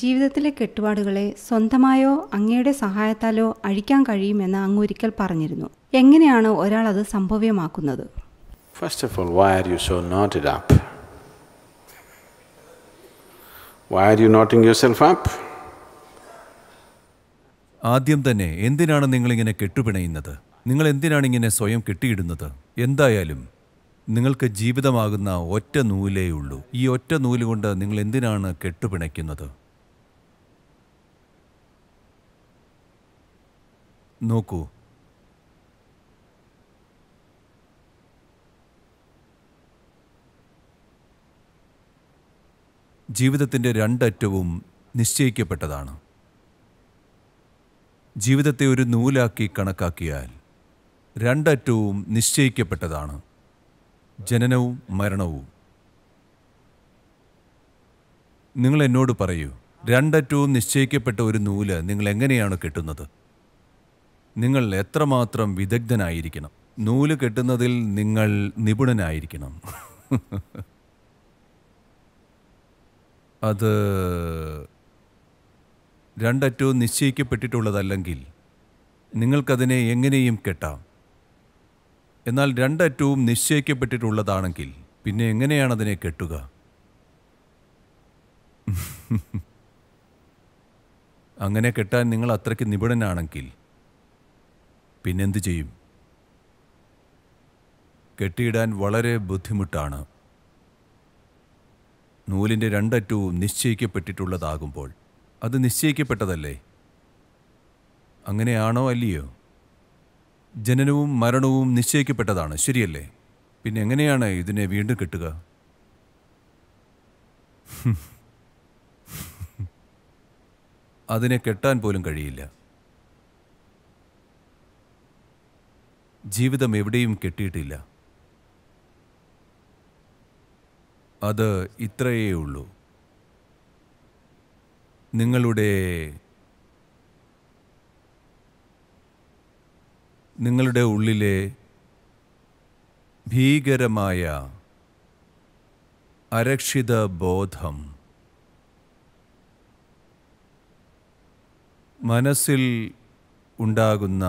ജീവിതത്തിലെ കെട്ടുപാടുകളെ സ്വന്തമായോ അങ്ങയുടെ സഹായത്താലോ അഴിക്കാൻ കഴിയുമെന്ന് അങ്ങ് ഒരിക്കൽ പറഞ്ഞിരുന്നു എങ്ങനെയാണ് ഒരാൾ അത് സംഭവ്യമാക്കുന്നത് first of all why are you so not it up why are you in yourself up ആദ്യം തന്നെ എന്തിനാണ് നിങ്ങളിങ്ങനെ കെട്ടുപിണയുന്നത് നിങ്ങൾ എന്തിനാണ് ഇങ്ങനെ സ്വയം കെട്ടിയിടുന്നത് എന്തായാലും നിങ്ങൾക്ക് ജീവിതമാകുന്ന ഒറ്റ നൂലേ ഉള്ളൂ ഈ ഒറ്റ നൂല് കൊണ്ട് നിങ്ങൾ എന്തിനാണ് കെട്ടുപിണയ്ക്കുന്നത് നോക്കൂ ജീവിതത്തിൻ്റെ രണ്ടറ്റവും നിശ്ചയിക്കപ്പെട്ടതാണ് ജീവിതത്തെ ഒരു നൂലാക്കി കണക്കാക്കിയാൽ രണ്ടറ്റവും നിശ്ചയിക്കപ്പെട്ടതാണ് ജനനവും മരണവും നിങ്ങൾ എന്നോട് പറയൂ രണ്ടറ്റവും നിശ്ചയിക്കപ്പെട്ട ഒരു നൂല് നിങ്ങൾ എങ്ങനെയാണ് കെട്ടുന്നത് നിങ്ങൾ എത്രമാത്രം വിദഗ്ധനായിരിക്കണം നൂല് കെട്ടുന്നതിൽ നിങ്ങൾ നിപുണനായിരിക്കണം അത് രണ്ടറ്റവും നിശ്ചയിക്കപ്പെട്ടിട്ടുള്ളതല്ലെങ്കിൽ നിങ്ങൾക്കതിനെ എങ്ങനെയും കെട്ടാം എന്നാൽ രണ്ടറ്റവും നിശ്ചയിക്കപ്പെട്ടിട്ടുള്ളതാണെങ്കിൽ പിന്നെ എങ്ങനെയാണ് അതിനെ കെട്ടുക അങ്ങനെ കെട്ടാൻ നിങ്ങൾ അത്രയ്ക്ക് നിപുണനാണെങ്കിൽ പിന്നെന്ത് ചെയ്യും കെട്ടിയിടാൻ വളരെ ബുദ്ധിമുട്ടാണ് നൂലിൻ്റെ രണ്ടറ്റവും നിശ്ചയിക്കപ്പെട്ടിട്ടുള്ളതാകുമ്പോൾ അത് നിശ്ചയിക്കപ്പെട്ടതല്ലേ അങ്ങനെയാണോ അല്ലയോ ജനനവും മരണവും നിശ്ചയിക്കപ്പെട്ടതാണ് ശരിയല്ലേ പിന്നെ എങ്ങനെയാണ് ഇതിനെ വീണ്ടും കെട്ടുക അതിനെ കെട്ടാൻ പോലും കഴിയില്ല ജീവിതം എവിടെയും കെട്ടിയിട്ടില്ല അത് ഇത്രയേ ഉള്ളൂ നിങ്ങളുടെ നിങ്ങളുടെ ഉള്ളിലെ ഭീകരമായ അരക്ഷിത ബോധം മനസ്സിൽ ഉണ്ടാകുന്ന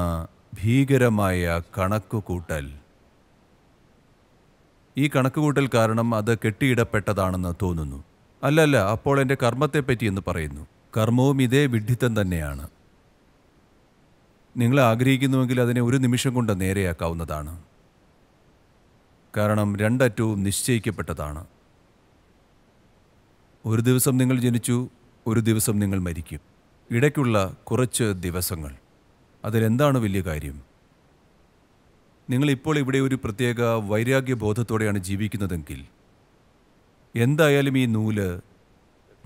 ഭീകരമായ കണക്കുകൂട്ടൽ ഈ കണക്കുകൂട്ടൽ കാരണം അത് കെട്ടിയിടപ്പെട്ടതാണെന്ന് തോന്നുന്നു അല്ലല്ല അപ്പോൾ എൻ്റെ കർമ്മത്തെപ്പറ്റി എന്ന് പറയുന്നു കർമ്മവും ഇതേ വിഡ്ഢിത്തം തന്നെയാണ് നിങ്ങൾ ആഗ്രഹിക്കുന്നുവെങ്കിൽ അതിനെ ഒരു നിമിഷം കൊണ്ട് നേരെയാക്കാവുന്നതാണ് കാരണം രണ്ടറ്റവും നിശ്ചയിക്കപ്പെട്ടതാണ് ഒരു ദിവസം നിങ്ങൾ ജനിച്ചു ഒരു ദിവസം നിങ്ങൾ മരിക്കും ഇടയ്ക്കുള്ള കുറച്ച് ദിവസങ്ങൾ അതിലെന്താണ് വലിയ കാര്യം നിങ്ങളിപ്പോൾ ഇവിടെ ഒരു പ്രത്യേക വൈരാഗ്യബോധത്തോടെയാണ് ജീവിക്കുന്നതെങ്കിൽ എന്തായാലും ഈ നൂല്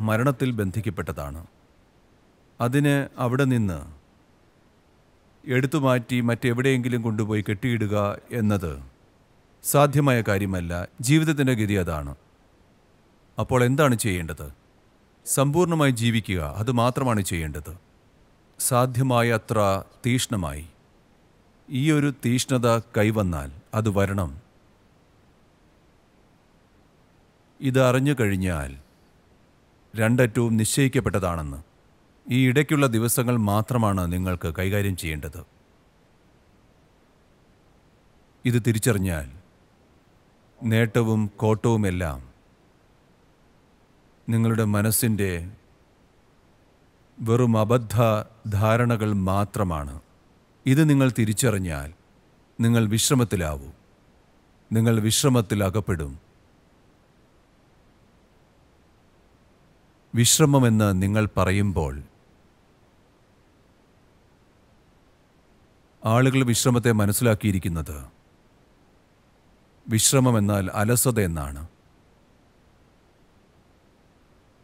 മരണത്തിൽ ബന്ധിക്കപ്പെട്ടതാണ് അതിന് അവിടെ നിന്ന് എടുത്തു മാറ്റി മറ്റെവിടെയെങ്കിലും കൊണ്ടുപോയി കെട്ടിയിടുക എന്നത് സാധ്യമായ കാര്യമല്ല ജീവിതത്തിൻ്റെ ഗതി അതാണ് അപ്പോൾ എന്താണ് ചെയ്യേണ്ടത് സമ്പൂർണ്ണമായി ജീവിക്കുക അത് മാത്രമാണ് ചെയ്യേണ്ടത് സാധ്യമായത്ര തീഷ്ണമായി ഈ ഒരു തീഷ്ണത കൈവന്നാൽ അത് വരണം ഇത് അറിഞ്ഞു കഴിഞ്ഞാൽ രണ്ടറ്റവും നിശ്ചയിക്കപ്പെട്ടതാണെന്ന് ഈ ഇടയ്ക്കുള്ള ദിവസങ്ങൾ മാത്രമാണ് നിങ്ങൾക്ക് കൈകാര്യം ചെയ്യേണ്ടത് ഇത് തിരിച്ചറിഞ്ഞാൽ നേട്ടവും കോട്ടവുമെല്ലാം നിങ്ങളുടെ മനസ്സിൻ്റെ വെറും അബദ്ധ ധാരണകൾ മാത്രമാണ് ഇത് നിങ്ങൾ തിരിച്ചറിഞ്ഞാൽ നിങ്ങൾ വിശ്രമത്തിലാവും നിങ്ങൾ വിശ്രമത്തിൽ അകപ്പെടും വിശ്രമമെന്ന് നിങ്ങൾ പറയുമ്പോൾ ആളുകൾ വിശ്രമത്തെ മനസ്സിലാക്കിയിരിക്കുന്നത് വിശ്രമമെന്നാൽ അലസത എന്നാണ്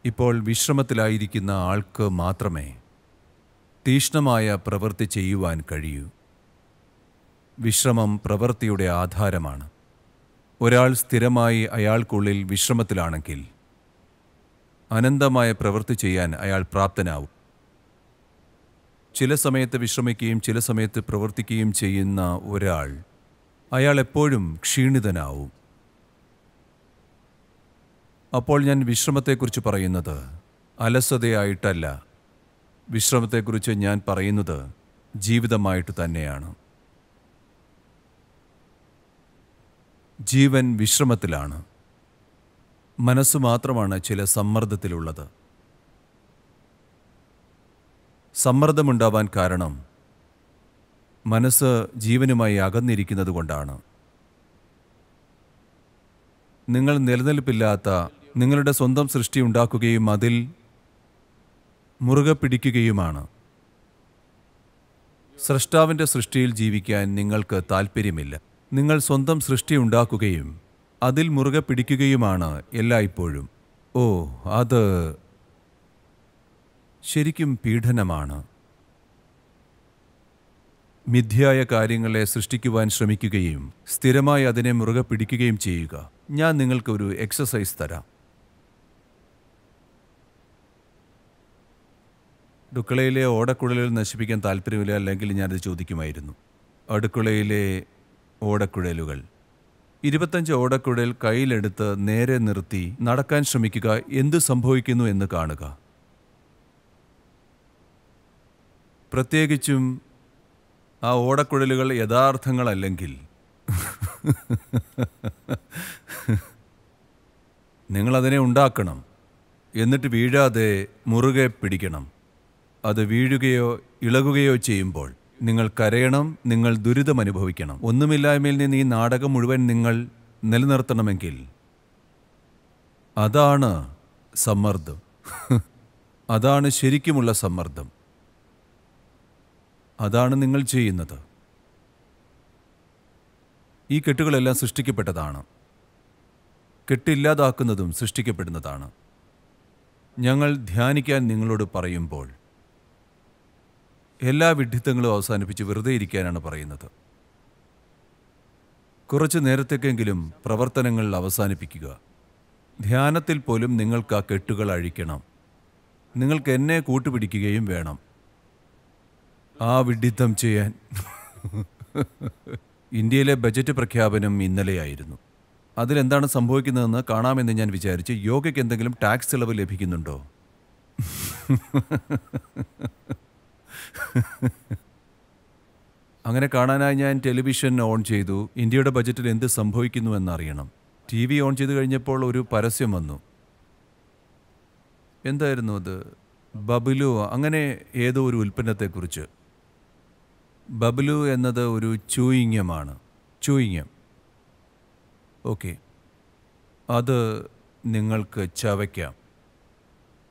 ഇപ്പോൾ വിശ്രമത്തിലായിരിക്കുന്ന ആൾക്ക് മാത്രമേ തീഷ്ണമായ പ്രവൃത്തി ചെയ്യുവാൻ കഴിയൂ വിശ്രമം പ്രവൃത്തിയുടെ ആധാരമാണ് ഒരാൾ സ്ഥിരമായി അയാൾക്കുള്ളിൽ വിശ്രമത്തിലാണെങ്കിൽ അനന്തമായ പ്രവൃത്തി ചെയ്യാൻ അയാൾ പ്രാപ്തനാവും ചില സമയത്ത് വിശ്രമിക്കുകയും ചില സമയത്ത് പ്രവർത്തിക്കുകയും ചെയ്യുന്ന ഒരാൾ അയാൾ എപ്പോഴും ക്ഷീണിതനാവും അപ്പോൾ ഞാൻ വിശ്രമത്തെക്കുറിച്ച് പറയുന്നത് അലസതയായിട്ടല്ല വിശ്രമത്തെക്കുറിച്ച് ഞാൻ പറയുന്നത് ജീവിതമായിട്ട് തന്നെയാണ് ജീവൻ വിശ്രമത്തിലാണ് മനസ്സ് മാത്രമാണ് ചില സമ്മർദ്ദത്തിലുള്ളത് സമ്മർദ്ദമുണ്ടാവാൻ കാരണം മനസ്സ് ജീവനുമായി അകന്നിരിക്കുന്നത് കൊണ്ടാണ് നിങ്ങൾ നിലനിൽപ്പില്ലാത്ത നിങ്ങളുടെ സ്വന്തം സൃഷ്ടി ഉണ്ടാക്കുകയും അതിൽ മുറുകെ പിടിക്കുകയുമാണ് സ്രഷ്ടാവിൻ്റെ സൃഷ്ടിയിൽ ജീവിക്കാൻ നിങ്ങൾക്ക് താൽപ്പര്യമില്ല നിങ്ങൾ സ്വന്തം സൃഷ്ടി ഉണ്ടാക്കുകയും അതിൽ മുറുകെ പിടിക്കുകയുമാണ് എല്ലായ്പ്പോഴും ഓ അത് ശരിക്കും പീഡനമാണ് മിഥ്യായ കാര്യങ്ങളെ സൃഷ്ടിക്കുവാൻ ശ്രമിക്കുകയും സ്ഥിരമായി അതിനെ മുറുകെ പിടിക്കുകയും ചെയ്യുക ഞാൻ നിങ്ങൾക്കൊരു എക്സസൈസ് തരാം അടുക്കളയിലെ ഓടക്കുഴലുകൾ നശിപ്പിക്കാൻ താല്പര്യമില്ല അല്ലെങ്കിൽ ഞാനത് ചോദിക്കുമായിരുന്നു അടുക്കളയിലെ ഓടക്കുഴലുകൾ ഇരുപത്തഞ്ച് ഓടക്കുഴൽ കയ്യിലെടുത്ത് നേരെ നിർത്തി നടക്കാൻ ശ്രമിക്കുക എന്ത് സംഭവിക്കുന്നു എന്ന് കാണുക പ്രത്യേകിച്ചും ആ ഓടക്കുഴലുകൾ യഥാർത്ഥങ്ങളല്ലെങ്കിൽ നിങ്ങളതിനെ ഉണ്ടാക്കണം എന്നിട്ട് വീഴാതെ മുറുകെ പിടിക്കണം അത് വീഴുകയോ ഇളകുകയോ ചെയ്യുമ്പോൾ നിങ്ങൾ കരയണം നിങ്ങൾ ദുരിതം അനുഭവിക്കണം ഒന്നുമില്ലായ്മയിൽ നിന്ന് ഈ നാടകം മുഴുവൻ നിങ്ങൾ നിലനിർത്തണമെങ്കിൽ അതാണ് സമ്മർദ്ദം അതാണ് ശരിക്കുമുള്ള സമ്മർദ്ദം അതാണ് നിങ്ങൾ ചെയ്യുന്നത് ഈ കെട്ടുകളെല്ലാം സൃഷ്ടിക്കപ്പെട്ടതാണ് കെട്ടില്ലാതാക്കുന്നതും സൃഷ്ടിക്കപ്പെടുന്നതാണ് ഞങ്ങൾ ധ്യാനിക്കാൻ നിങ്ങളോട് പറയുമ്പോൾ എല്ലാ വിഡ്ഢിത്തങ്ങളും അവസാനിപ്പിച്ച് വെറുതെ ഇരിക്കാനാണ് പറയുന്നത് കുറച്ച് നേരത്തേക്കെങ്കിലും പ്രവർത്തനങ്ങൾ അവസാനിപ്പിക്കുക ധ്യാനത്തിൽ പോലും നിങ്ങൾക്ക് ആ കെട്ടുകൾ അഴിക്കണം നിങ്ങൾക്ക് എന്നെ കൂട്ടുപിടിക്കുകയും വേണം ആ വിഡിത്തം ചെയ്യാൻ ഇന്ത്യയിലെ ബജറ്റ് പ്രഖ്യാപനം ഇന്നലെയായിരുന്നു അതിലെന്താണ് സംഭവിക്കുന്നതെന്ന് കാണാമെന്ന് ഞാൻ വിചാരിച്ച് യോഗയ്ക്ക് എന്തെങ്കിലും ടാക്സ് ഇളവ് ലഭിക്കുന്നുണ്ടോ അങ്ങനെ കാണാനായി ഞാൻ ടെലിവിഷൻ ഓൺ ചെയ്തു ഇന്ത്യയുടെ ബജറ്റിൽ എന്ത് സംഭവിക്കുന്നു എന്നറിയണം ടി വി ഓൺ ചെയ്ത് കഴിഞ്ഞപ്പോൾ ഒരു പരസ്യം വന്നു എന്തായിരുന്നു അത് ബബുലു അങ്ങനെ ഏതോ ഒരു ഉൽപ്പന്നത്തെക്കുറിച്ച് ബബുലു എന്നത് ഒരു ചൂയിങ്ങമാണ് ചൂയിങ്ങം ഓക്കെ അത് നിങ്ങൾക്ക് ചവയ്ക്കാം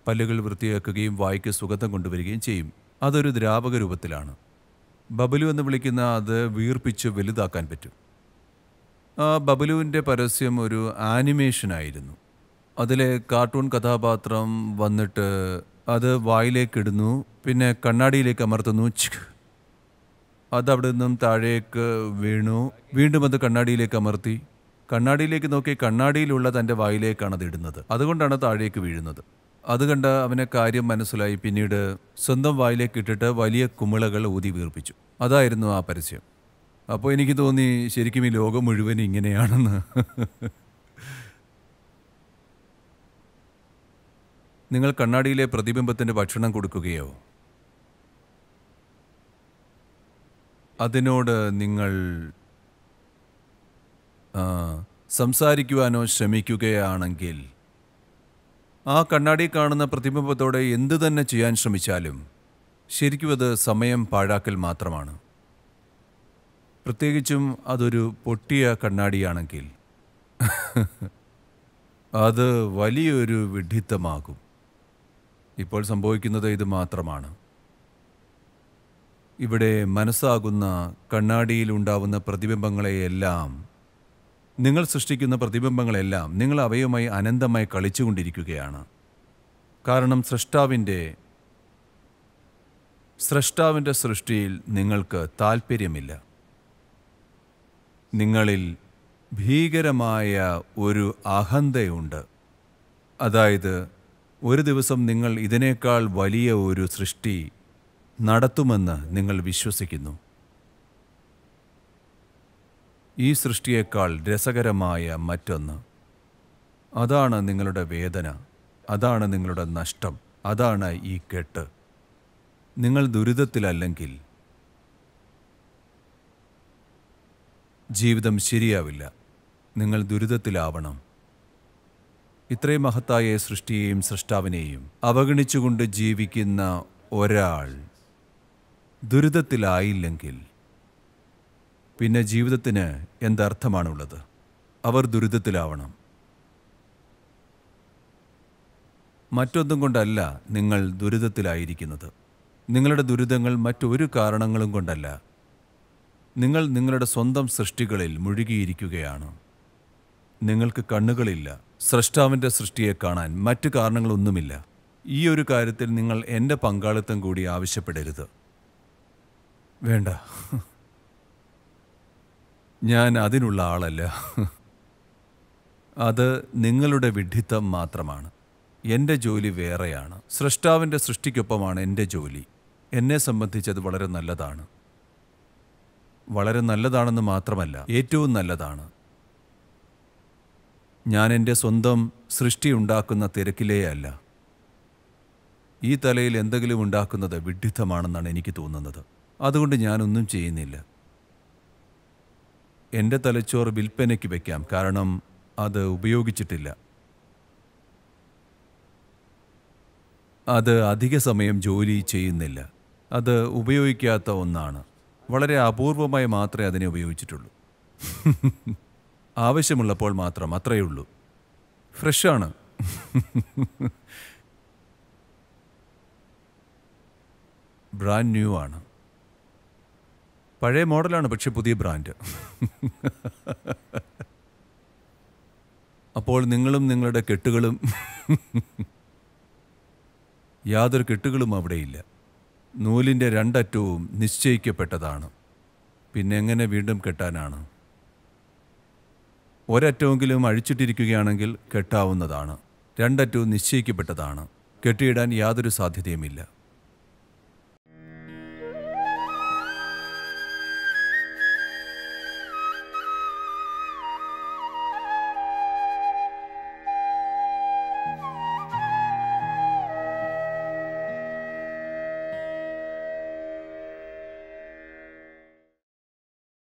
പല്ലുകൾ വൃത്തിയാക്കുകയും വായിക്ക് സുഗന്ധം കൊണ്ടുവരികയും ചെയ്യും അതൊരു ദ്രാവക രൂപത്തിലാണ് ബബലു എന്ന് വിളിക്കുന്ന അത് വീർപ്പിച്ച് വലുതാക്കാൻ പറ്റും ആ ബബലുവിൻ്റെ പരസ്യം ഒരു ആനിമേഷനായിരുന്നു അതിലെ കാർട്ടൂൺ കഥാപാത്രം വന്നിട്ട് അത് വായിലേക്ക് ഇടുന്നു പിന്നെ കണ്ണാടിയിലേക്ക് അമർത്തുന്നു അത് അവിടെ നിന്നും താഴേക്ക് വീണു വീണ്ടും അത് കണ്ണാടിയിലേക്ക് അമർത്തി കണ്ണാടിയിലേക്ക് നോക്കി കണ്ണാടിയിലുള്ള തൻ്റെ വായിലേക്കാണ് അത് ഇടുന്നത് അതുകൊണ്ടാണ് താഴേക്ക് വീഴുന്നത് അത് കണ്ട് അവന് കാര്യം മനസ്സിലായി പിന്നീട് സ്വന്തം വായിലേക്ക് ഇട്ടിട്ട് വലിയ കുമിളകൾ ഊതി വീർപ്പിച്ചു അതായിരുന്നു ആ പരസ്യം അപ്പോൾ എനിക്ക് തോന്നി ശരിക്കും ഈ ലോകം മുഴുവൻ ഇങ്ങനെയാണെന്ന് നിങ്ങൾ കണ്ണാടിയിലെ പ്രതിബിംബത്തിൻ്റെ ഭക്ഷണം കൊടുക്കുകയോ അതിനോട് നിങ്ങൾ സംസാരിക്കുവാനോ ശ്രമിക്കുകയാണെങ്കിൽ ആ കണ്ണാടി കാണുന്ന പ്രതിബിംബത്തോടെ എന്തു തന്നെ ചെയ്യാൻ ശ്രമിച്ചാലും ശരിക്കും അത് സമയം പാഴാക്കൽ മാത്രമാണ് പ്രത്യേകിച്ചും അതൊരു പൊട്ടിയ കണ്ണാടിയാണെങ്കിൽ അത് വലിയൊരു വിഡിത്തമാകും ഇപ്പോൾ സംഭവിക്കുന്നത് ഇത് മാത്രമാണ് ഇവിടെ മനസ്സാകുന്ന കണ്ണാടിയിൽ ഉണ്ടാവുന്ന പ്രതിബിംബങ്ങളെയെല്ലാം നിങ്ങൾ സൃഷ്ടിക്കുന്ന പ്രതിബിംബങ്ങളെല്ലാം നിങ്ങൾ അവയുമായി അനന്തമായി കളിച്ചുകൊണ്ടിരിക്കുകയാണ് കാരണം സൃഷ്ടാവിൻ്റെ സൃഷ്ടാവിൻ്റെ സൃഷ്ടിയിൽ നിങ്ങൾക്ക് താൽപ്പര്യമില്ല നിങ്ങളിൽ ഭീകരമായ ഒരു അഹന്തയുണ്ട് അതായത് ഒരു ദിവസം നിങ്ങൾ ഇതിനേക്കാൾ വലിയ ഒരു സൃഷ്ടി നടത്തുമെന്ന് നിങ്ങൾ വിശ്വസിക്കുന്നു ഈ സൃഷ്ടിയേക്കാൾ രസകരമായ മറ്റൊന്ന് അതാണ് നിങ്ങളുടെ വേദന അതാണ് നിങ്ങളുടെ നഷ്ടം അതാണ് ഈ കെട്ട് നിങ്ങൾ ദുരിതത്തിലല്ലെങ്കിൽ ജീവിതം ശരിയാവില്ല നിങ്ങൾ ദുരിതത്തിലാവണം ഇത്രയും മഹത്തായ സൃഷ്ടിയെയും സൃഷ്ടാവിനെയും അവഗണിച്ചുകൊണ്ട് ജീവിക്കുന്ന ഒരാൾ ദുരിതത്തിലായില്ലെങ്കിൽ പിന്നെ ജീവിതത്തിന് എന്തർത്ഥമാണുള്ളത് അവർ ദുരിതത്തിലാവണം മറ്റൊന്നും കൊണ്ടല്ല നിങ്ങൾ ദുരിതത്തിലായിരിക്കുന്നത് നിങ്ങളുടെ ദുരിതങ്ങൾ മറ്റൊരു കാരണങ്ങളും കൊണ്ടല്ല നിങ്ങൾ നിങ്ങളുടെ സ്വന്തം സൃഷ്ടികളിൽ മുഴുകിയിരിക്കുകയാണ് നിങ്ങൾക്ക് കണ്ണുകളില്ല സ്രഷ്ടാവിൻ്റെ സൃഷ്ടിയെ കാണാൻ മറ്റു കാരണങ്ങളൊന്നുമില്ല ഈ ഒരു കാര്യത്തിൽ നിങ്ങൾ എൻ്റെ പങ്കാളിത്തം കൂടി ആവശ്യപ്പെടരുത് വേണ്ട ഞാൻ അതിനുള്ള ആളല്ല അത് നിങ്ങളുടെ വിഡിത്തം മാത്രമാണ് എൻ്റെ ജോലി വേറെയാണ് സൃഷ്ടാവിൻ്റെ സൃഷ്ടിക്കൊപ്പമാണ് എൻ്റെ ജോലി എന്നെ സംബന്ധിച്ചത് വളരെ നല്ലതാണ് വളരെ നല്ലതാണെന്ന് മാത്രമല്ല ഏറ്റവും നല്ലതാണ് ഞാൻ എൻ്റെ സ്വന്തം സൃഷ്ടി ഉണ്ടാക്കുന്ന തിരക്കിലേയല്ല ഈ തലയിൽ എന്തെങ്കിലും ഉണ്ടാക്കുന്നത് വിഡിത്തമാണെന്നാണ് എനിക്ക് തോന്നുന്നത് അതുകൊണ്ട് ഞാനൊന്നും ചെയ്യുന്നില്ല എൻ്റെ തലച്ചോറ് വിൽപ്പനയ്ക്ക് വയ്ക്കാം കാരണം അത് ഉപയോഗിച്ചിട്ടില്ല അത് അധിക സമയം ജോലി ചെയ്യുന്നില്ല അത് ഉപയോഗിക്കാത്ത ഒന്നാണ് വളരെ അപൂർവമായി മാത്രമേ അതിനെ ഉപയോഗിച്ചിട്ടുള്ളൂ ആവശ്യമുള്ളപ്പോൾ മാത്രം അത്രയേ ഉള്ളൂ ഫ്രഷാണ് ബ്രാൻഡ് ന്യൂ ആണ് പഴയ മോഡലാണ് പക്ഷെ പുതിയ ബ്രാൻഡ് അപ്പോൾ നിങ്ങളും നിങ്ങളുടെ കെട്ടുകളും യാതൊരു കെട്ടുകളും അവിടെയില്ല നൂലിൻ്റെ രണ്ടറ്റവും നിശ്ചയിക്കപ്പെട്ടതാണ് പിന്നെ എങ്ങനെ വീണ്ടും കെട്ടാനാണ് ഒരറ്റമെങ്കിലും അഴിച്ചിട്ടിരിക്കുകയാണെങ്കിൽ കെട്ടാവുന്നതാണ് രണ്ടറ്റവും നിശ്ചയിക്കപ്പെട്ടതാണ് കെട്ടിയിടാൻ യാതൊരു സാധ്യതയുമില്ല